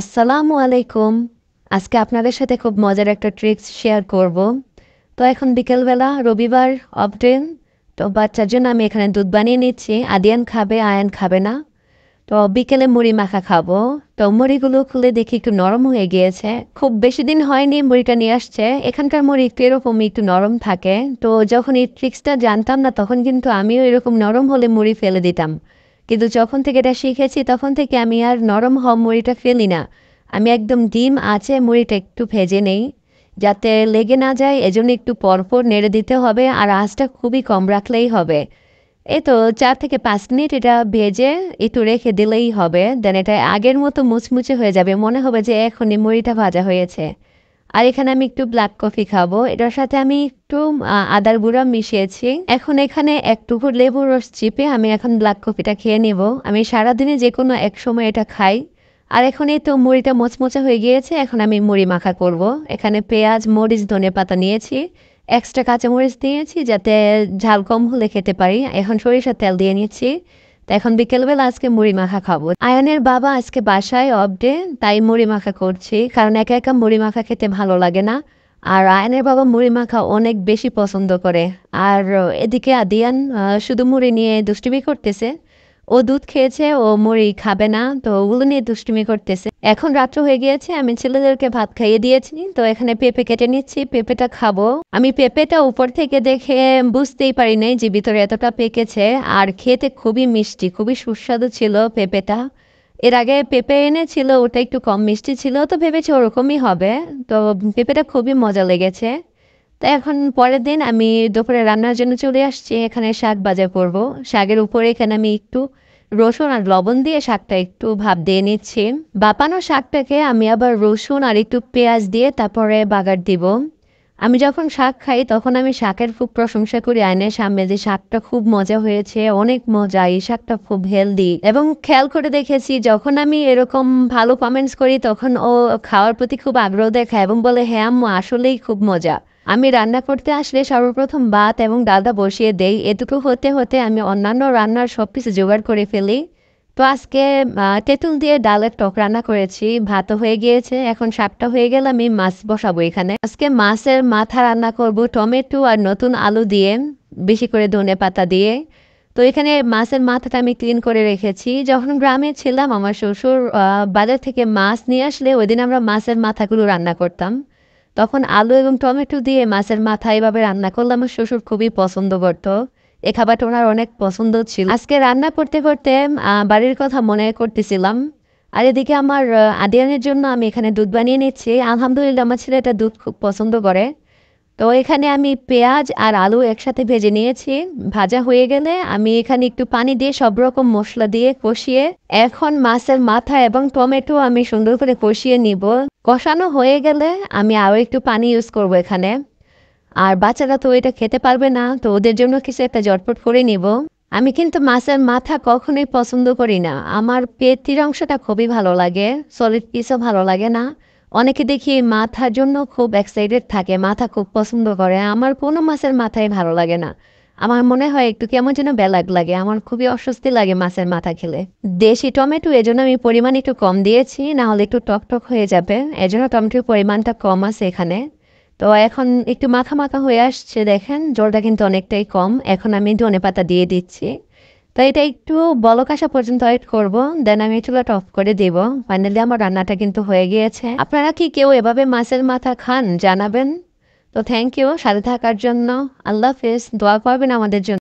আসসালামু আলাইকুম আজকে আপনাদের সাথে খুব মজার একটা ট্রিক্স শেয়ার করব তো এখন বিকেলবেলা রবিবার অফডেন তো বাচ্চার জন্য আমি এখানে দুধ বানিয়ে নিচ্ছি আদিয়ান খাবে আয়ান খাবে না তো বিকেলে মুড়ি মাখা খাবো তো মুড়িগুলো খুলে দেখি একটু নরম হয়ে গিয়েছে খুব বেশি দিন হয়নি মুড়িটা নিয়ে আসছে এখানকার মুড়ি একটু এরকম একটু নরম থাকে তো যখন এই ট্রিক্সটা জানতাম না তখন কিন্তু আমিও এরকম নরম হলে মুড়ি ফেলে দিতাম কিন্তু যখন থেকে এটা শিখেছি তখন থেকে আমি আর নরম হম মুড়িটা ফেলি না আমি একদম ডিম আছে মুড়িটা একটু ভেজে নেই যাতে লেগে না যায় এজন্য একটু পরপর নেড়ে দিতে হবে আর আঁচটা খুবই কম রাখলেই হবে এ তো চার থেকে পাঁচ মিনিট এটা ভেজে একটু রেখে দিলেই হবে দেন এটা আগের মতো মুচমুচে হয়ে যাবে মনে হবে যে এখনই মুড়িটা ভাজা হয়েছে আর এখানে আমি একটু ব্ল্যাক কফি খাবো এটার সাথে আমি একটু আদার গুঁড়া মিশিয়েছি এখন এখানে এক টুকুর লেবুর রস চিপে আমি এখন ব্ল্যাক কফিটা খেয়ে নেব আমি সারাদিনে যে কোনো এক সময় এটা খাই আর এখন এই তো মুড়িটা মোচমোচে হয়ে গিয়েছে এখন আমি মুড়ি মাখা করব। এখানে পেঁয়াজ মরিচ ধনে পাতা নিয়েছি এক্সট্রা কাঁচামরিচ দিয়েছি যাতে ঝাল কম হলে খেতে পারি এখন সরিষার তেল দিয়ে নিচ্ছি এখন বিকেলবেলা আজকে মুড়ি মাখা খাবো আয়নের বাবা আজকে বাসায় ডে তাই মুড়ি মাখা করছি কারণ একা একা মুড়ি মাখা খেতে ভালো লাগে না আর আয়নের বাবা মুড়ি মাখা অনেক বেশি পছন্দ করে আর এদিকে আদিয়ান শুধু মুড়ি নিয়ে দুষ্টুমি করতেছে ও দুধ খেয়েছে ও মুড়ি খাবে না তো ওগুলো নিয়ে দুষ্টুমি করতেছে এখন রাত্র হয়ে গিয়েছে আমি ছেলেদেরকে ভাত খাইয়ে দিয়েছি তো এখানে পেঁপে কেটে নিচ্ছি পেঁপেটা খাবো আমি পেঁপেটা উপর থেকে দেখে বুঝতেই পারি নাই যে ভিতরে এতটা পেকেছে আর খেতে খুবই মিষ্টি খুবই সুস্বাদু ছিল পেঁপেটা এর আগে পেঁপে এনেছিল ওটা একটু কম মিষ্টি ছিল তো ভেবেছি ওরকমই হবে তো পেঁপেটা খুবই মজা লেগেছে তাই এখন পরের দিন আমি দুপুরে রান্নার জন্য চলে আসছি এখানে শাক বাজার করব শাকের উপরে এখানে আমি একটু রসুন আর লবণ দিয়ে শাকটা একটু ভাব দিয়ে নিচ্ছি বাপানো শাকটাকে আমি আবার রসুন আর একটু পেঁয়াজ দিয়ে তারপরে বাগার দিব আমি যখন শাক খাই তখন আমি শাকের খুব প্রশংসা করি আয়নের সামনে যে শাকটা খুব মজা হয়েছে অনেক মজা এই শাকটা খুব হেলদি এবং খেয়াল করে দেখেছি যখন আমি এরকম ভালো কমেন্টস করি তখন ও খাওয়ার প্রতি খুব আগ্রহ দেখায় এবং বলে হ্যাঁ আম্মু আসলেই খুব মজা আমি রান্না করতে আসলে সর্বপ্রথম ভাত এবং দাদা বসিয়ে দেই এটুকু হতে হতে আমি অন্যান্য রান্নার সব কিছু জোগাড় করে ফেলি তো আজকে তেঁতুল দিয়ে ডালের টক রান্না করেছি ভাতও হয়ে গিয়েছে এখন সাপটা হয়ে গেলে আমি মাছ বসাবো এখানে আজকে মাছের মাথা রান্না করব টমেটো আর নতুন আলু দিয়ে বেশি করে ধনে পাতা দিয়ে তো এখানে মাছের মাথাটা আমি ক্লিন করে রেখেছি যখন গ্রামে ছিলাম আমার শ্বশুর বাজার থেকে মাছ নিয়ে আসলে ওই দিন আমরা মাছের মাথাগুলো রান্না করতাম তখন আলু এবং টমেটো দিয়ে মাছের মাথা এভাবে রান্না করলে আমার শ্বশুর খুবই পছন্দ করত এ খাবারটা ওনার অনেক পছন্দ ছিল আজকে রান্না করতে করতে বাড়ির কথা মনে করতেছিলাম আর এদিকে আমার আদিয়ানের জন্য আমি এখানে দুধ বানিয়ে নিচ্ছি আলহামদুলিল্লাহ আমার ছেলে এটা দুধ খুব পছন্দ করে তো এখানে আমি পেঁয়াজ আর আলু একসাথে ভেজে নিয়েছি ভাজা হয়ে গেলে আমি এখানে একটু পানি দিয়ে সব রকম মশলা দিয়ে কষিয়ে এখন মাছের মাথা এবং টমেটো আমি সুন্দর করে কষিয়ে নিব কষানো হয়ে গেলে আমি আরও একটু পানি ইউজ করব এখানে আর বাচ্চারা তো এটা খেতে পারবে না তো ওদের জন্য কিছু একটা জটপট করে নিব আমি কিন্তু মাছের মাথা কখনোই পছন্দ করি না আমার পেটির অংশটা খুবই ভালো লাগে সলিড পিসও ভালো লাগে না অনেকে দেখি মাথার জন্য খুব এক্সাইটেড থাকে মাথা খুব পছন্দ করে আমার কোনো মাছের মাথায় ভালো লাগে না আমার মনে হয় একটু কেমন যেন বেলাগ লাগে আমার খুবই অস্বস্তি লাগে মাছের মাথা খেলে দেশি টমেটো এজন্য আমি পরিমাণ একটু কম দিয়েছি না হলে একটু টকটক হয়ে যাবে এজন্য টমেটোর পরিমাণটা কম আছে এখানে তো এখন একটু মাখা মাখা হয়ে আসছে দেখেন জলটা কিন্তু অনেকটাই কম এখন আমি ধনে পাতা দিয়ে দিচ্ছি তো এটা একটু বলক আসা পর্যন্ত ওয়েট করবো দেন আমি চুলাটা অফ করে দেব ফাইনালি আমার রান্নাটা কিন্তু হয়ে গিয়েছে আপনারা কি কেউ এভাবে মাছের মাথা খান জানাবেন তো থ্যাংক ইউ সাথে থাকার জন্য আল্লাহ হাফেজ দোয়া পাবেন আমাদের জন্য